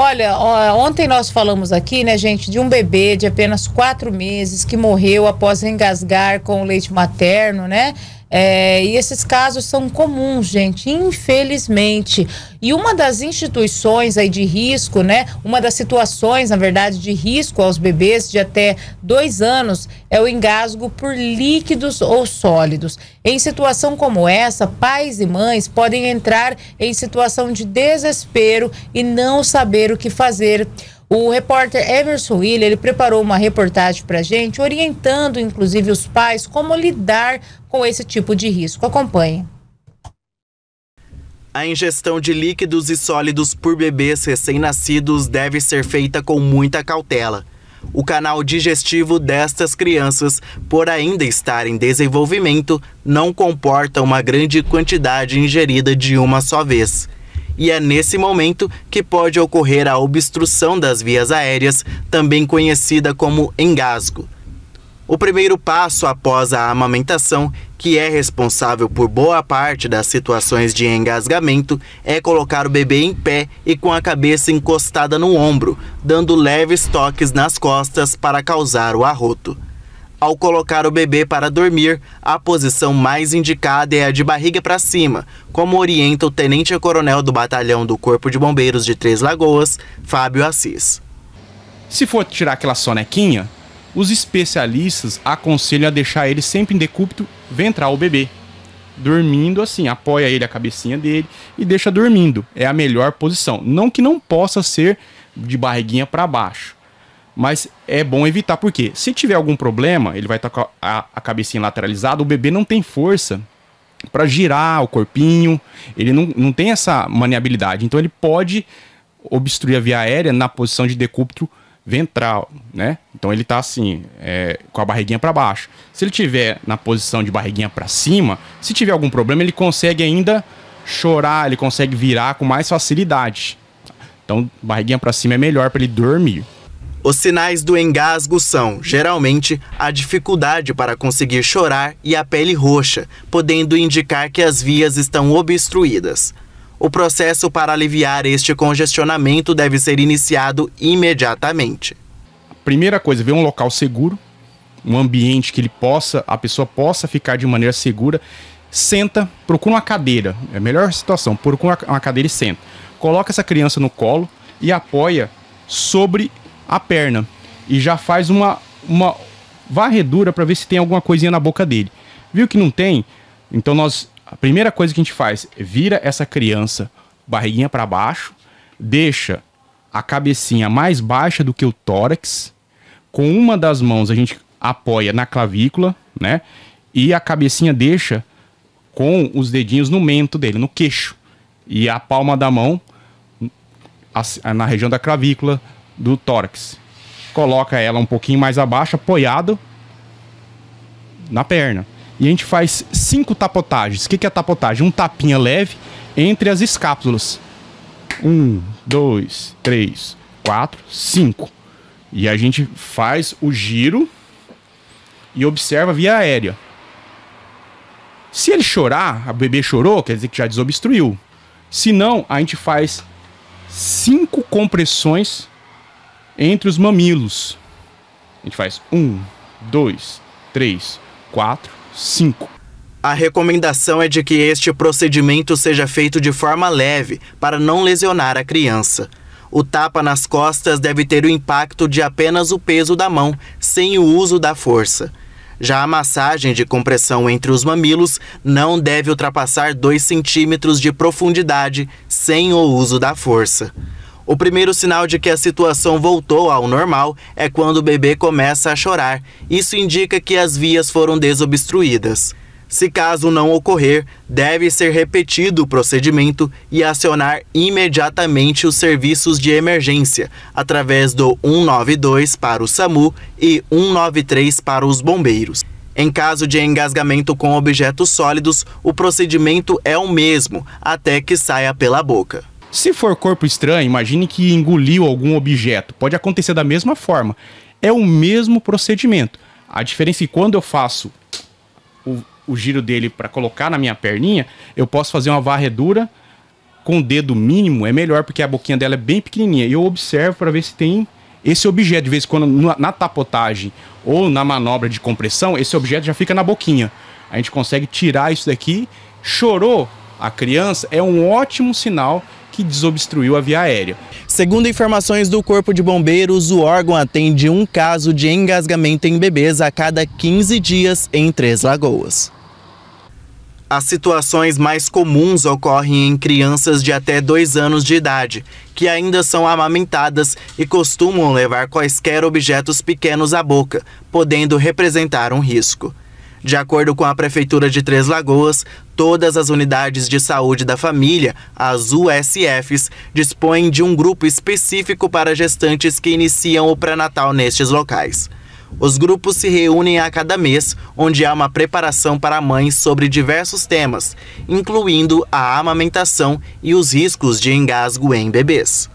Olha, ontem nós falamos aqui, né, gente, de um bebê de apenas quatro meses que morreu após engasgar com o leite materno, né? É, e esses casos são comuns, gente, infelizmente. E uma das instituições aí de risco, né? Uma das situações, na verdade, de risco aos bebês de até dois anos é o engasgo por líquidos ou sólidos. Em situação como essa, pais e mães podem entrar em situação de desespero e não saber o que fazer o repórter Emerson Willer ele preparou uma reportagem para gente, orientando inclusive os pais como lidar com esse tipo de risco. Acompanhe. A ingestão de líquidos e sólidos por bebês recém-nascidos deve ser feita com muita cautela. O canal digestivo destas crianças, por ainda estar em desenvolvimento, não comporta uma grande quantidade ingerida de uma só vez e é nesse momento que pode ocorrer a obstrução das vias aéreas, também conhecida como engasgo. O primeiro passo após a amamentação, que é responsável por boa parte das situações de engasgamento, é colocar o bebê em pé e com a cabeça encostada no ombro, dando leves toques nas costas para causar o arroto. Ao colocar o bebê para dormir, a posição mais indicada é a de barriga para cima, como orienta o tenente-coronel do Batalhão do Corpo de Bombeiros de Três Lagoas, Fábio Assis. Se for tirar aquela sonequinha, os especialistas aconselham a deixar ele sempre em decúbito ventral o bebê. Dormindo assim, apoia ele a cabecinha dele e deixa dormindo. É a melhor posição. Não que não possa ser de barriguinha para baixo mas é bom evitar, porque se tiver algum problema, ele vai estar com a, a cabecinha lateralizada, o bebê não tem força para girar o corpinho, ele não, não tem essa maneabilidade, Então ele pode obstruir a via aérea na posição de decúbito ventral, né? Então ele tá assim, é, com a barriguinha para baixo. Se ele tiver na posição de barriguinha para cima, se tiver algum problema, ele consegue ainda chorar, ele consegue virar com mais facilidade. Então, barriguinha para cima é melhor para ele dormir. Os sinais do engasgo são, geralmente, a dificuldade para conseguir chorar e a pele roxa, podendo indicar que as vias estão obstruídas. O processo para aliviar este congestionamento deve ser iniciado imediatamente. primeira coisa, ver um local seguro, um ambiente que ele possa, a pessoa possa ficar de maneira segura. Senta, procura uma cadeira, é a melhor situação, procura uma cadeira e senta. Coloca essa criança no colo e apoia sobre a perna e já faz uma, uma varredura para ver se tem alguma coisinha na boca dele. Viu que não tem? Então nós a primeira coisa que a gente faz vira essa criança barriguinha para baixo, deixa a cabecinha mais baixa do que o tórax, com uma das mãos a gente apoia na clavícula, né? E a cabecinha deixa com os dedinhos no mento dele, no queixo. E a palma da mão na região da clavícula, do tórax. Coloca ela um pouquinho mais abaixo, apoiado na perna. E a gente faz cinco tapotagens. O que, que é tapotagem? Um tapinha leve entre as escápulas. Um, dois, três, quatro, cinco. E a gente faz o giro e observa via aérea. Se ele chorar, a bebê chorou, quer dizer que já desobstruiu. Se não, a gente faz cinco compressões entre os mamilos, a gente faz um, dois, três, quatro, cinco. A recomendação é de que este procedimento seja feito de forma leve, para não lesionar a criança. O tapa nas costas deve ter o impacto de apenas o peso da mão, sem o uso da força. Já a massagem de compressão entre os mamilos não deve ultrapassar 2 centímetros de profundidade, sem o uso da força. O primeiro sinal de que a situação voltou ao normal é quando o bebê começa a chorar. Isso indica que as vias foram desobstruídas. Se caso não ocorrer, deve ser repetido o procedimento e acionar imediatamente os serviços de emergência, através do 192 para o SAMU e 193 para os bombeiros. Em caso de engasgamento com objetos sólidos, o procedimento é o mesmo, até que saia pela boca. Se for corpo estranho, imagine que engoliu algum objeto. Pode acontecer da mesma forma. É o mesmo procedimento. A diferença é que quando eu faço o, o giro dele para colocar na minha perninha, eu posso fazer uma varredura com o dedo mínimo. É melhor porque a boquinha dela é bem pequenininha. Eu observo para ver se tem esse objeto. De vez em quando, na, na tapotagem ou na manobra de compressão, esse objeto já fica na boquinha. A gente consegue tirar isso daqui. Chorou a criança é um ótimo sinal que desobstruiu a via aérea. Segundo informações do Corpo de Bombeiros, o órgão atende um caso de engasgamento em bebês a cada 15 dias em Três Lagoas. As situações mais comuns ocorrem em crianças de até 2 anos de idade, que ainda são amamentadas e costumam levar quaisquer objetos pequenos à boca, podendo representar um risco. De acordo com a Prefeitura de Três Lagoas, todas as unidades de saúde da família, as USFs, dispõem de um grupo específico para gestantes que iniciam o pré-natal nestes locais. Os grupos se reúnem a cada mês, onde há uma preparação para mães sobre diversos temas, incluindo a amamentação e os riscos de engasgo em bebês.